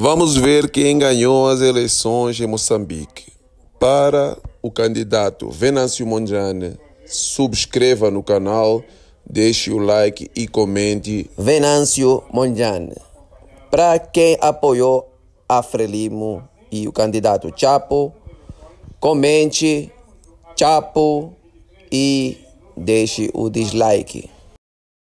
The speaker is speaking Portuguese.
Vamos ver quem ganhou as eleições em Moçambique. Para o candidato Venâncio Monjane, subscreva no canal, deixe o like e comente. Venâncio Monjane. Para quem apoiou a Frelimo e o candidato Chapo, comente Chapo e deixe o dislike.